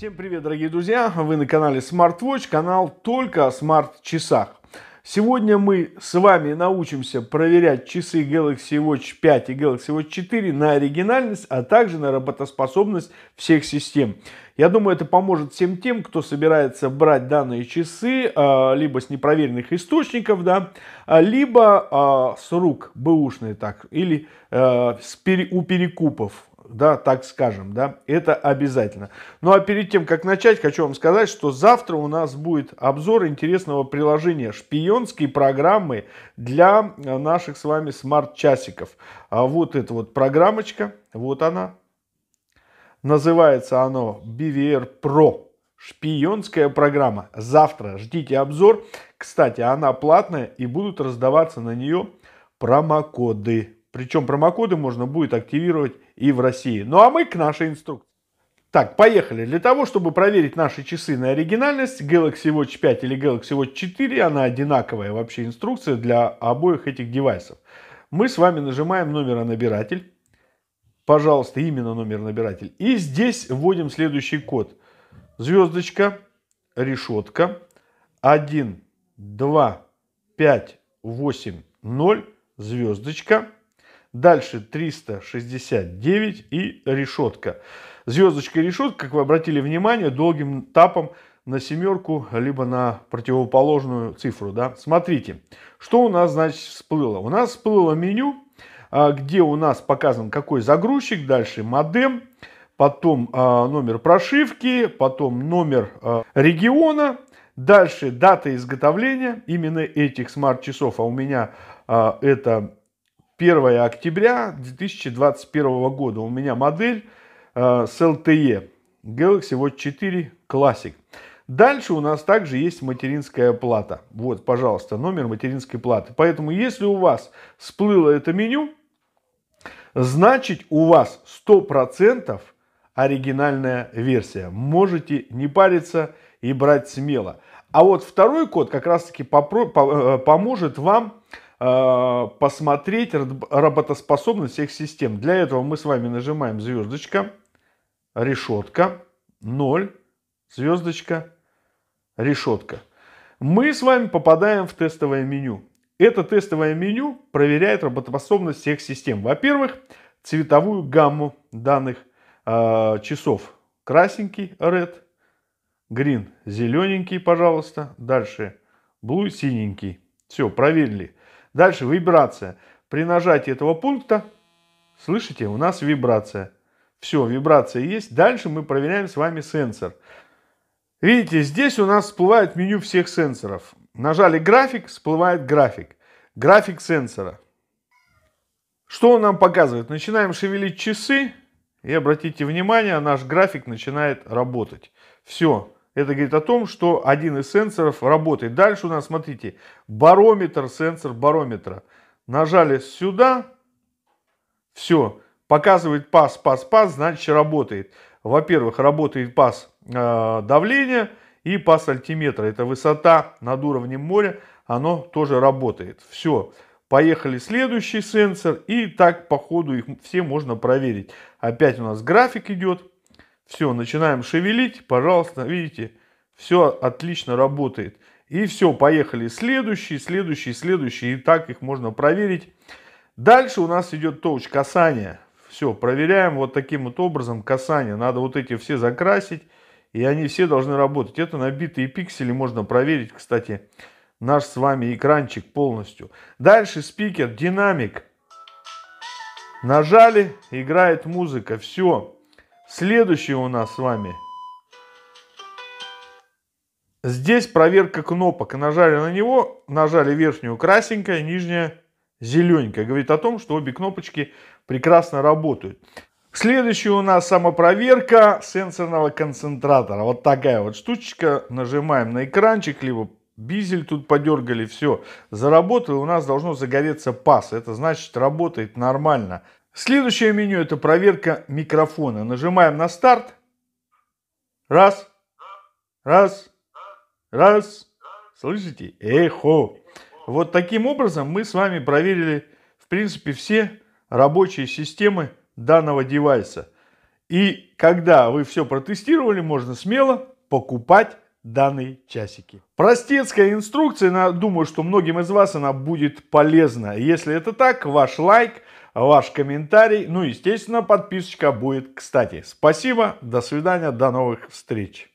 Всем привет, дорогие друзья! Вы на канале SmartWatch, канал только о смарт-часах. Сегодня мы с вами научимся проверять часы Galaxy Watch 5 и Galaxy Watch 4 на оригинальность, а также на работоспособность всех систем. Я думаю, это поможет всем тем, кто собирается брать данные часы а, либо с непроверенных источников, да, а, либо а, с рук, бэушные так, или у перекупов да, так скажем, да, это обязательно. Ну а перед тем, как начать, хочу вам сказать, что завтра у нас будет обзор интересного приложения шпионские программы для э, наших с вами смарт-часиков. А вот эта вот программочка, вот она, называется она BVR Pro. Шпионская программа. Завтра ждите обзор. Кстати, она платная и будут раздаваться на нее промокоды. Причем промокоды можно будет активировать и в России. Ну а мы к нашей инструкции. Так, поехали. Для того, чтобы проверить наши часы на оригинальность, Galaxy Watch 5 или Galaxy Watch 4, она одинаковая вообще инструкция для обоих этих девайсов. Мы с вами нажимаем номеронабиратель. Пожалуйста, именно номер набиратель. И здесь вводим следующий код. Звездочка, решетка, 1, 2, 5, 8, 0, звездочка, Дальше 369 и решетка. Звездочка и решетка, как вы обратили внимание, долгим тапом на семерку, либо на противоположную цифру. Да? Смотрите, что у нас значит всплыло. У нас всплыло меню, а, где у нас показан какой загрузчик, дальше модем, потом а, номер прошивки, потом номер а, региона, дальше дата изготовления именно этих смарт-часов, а у меня это 1 октября 2021 года у меня модель э, с LTE Galaxy Watch 4 Classic. Дальше у нас также есть материнская плата. Вот, пожалуйста, номер материнской платы. Поэтому, если у вас всплыло это меню, значит у вас 100% оригинальная версия. Можете не париться и брать смело. А вот второй код как раз таки э, поможет вам Э, посмотреть работоспособность всех систем. Для этого мы с вами нажимаем звездочка, решетка, 0, звездочка, решетка. Мы с вами попадаем в тестовое меню. Это тестовое меню проверяет работоспособность всех систем. Во-первых, цветовую гамму данных э, часов. Красненький, red, green, зелененький, пожалуйста. Дальше blue, синенький. Все, проверили. Дальше вибрация. При нажатии этого пункта, слышите, у нас вибрация. Все, вибрация есть. Дальше мы проверяем с вами сенсор. Видите, здесь у нас всплывает меню всех сенсоров. Нажали график, всплывает график. График сенсора. Что он нам показывает? Начинаем шевелить часы. И обратите внимание, наш график начинает работать. Все. Это говорит о том, что один из сенсоров работает. Дальше у нас, смотрите, барометр, сенсор барометра. Нажали сюда, все, показывает пас, пас, пас, значит работает. Во-первых, работает пас э, давления и пас альтиметра. Это высота над уровнем моря, оно тоже работает. Все, поехали следующий сенсор и так по ходу их все можно проверить. Опять у нас график идет. Все, начинаем шевелить, пожалуйста, видите, все отлично работает. И все, поехали. Следующий, следующий, следующий. И так их можно проверить. Дальше у нас идет толч касания. Все, проверяем вот таким вот образом касание. Надо вот эти все закрасить. И они все должны работать. Это набитые пиксели. Можно проверить, кстати, наш с вами экранчик полностью. Дальше спикер, динамик. Нажали, играет музыка. Все. Следующий у нас с вами. Здесь проверка кнопок. Нажали на него, нажали верхнюю красненькая, нижняя зелененькая. Говорит о том, что обе кнопочки прекрасно работают. Следующая у нас самопроверка сенсорного концентратора. Вот такая вот штучка. Нажимаем на экранчик, либо Бизель тут подергали, все, заработало. у нас должно загореться пас. Это значит, работает нормально. Следующее меню это проверка микрофона. Нажимаем на старт. Раз, раз, раз. Слышите? Эхо. Вот таким образом мы с вами проверили, в принципе, все рабочие системы данного девайса. И когда вы все протестировали, можно смело покупать данные часики. Простецкая инструкция, на думаю, что многим из вас она будет полезна. Если это так, ваш лайк – ваш комментарий. Ну, естественно, подписочка будет кстати. Спасибо, до свидания, до новых встреч.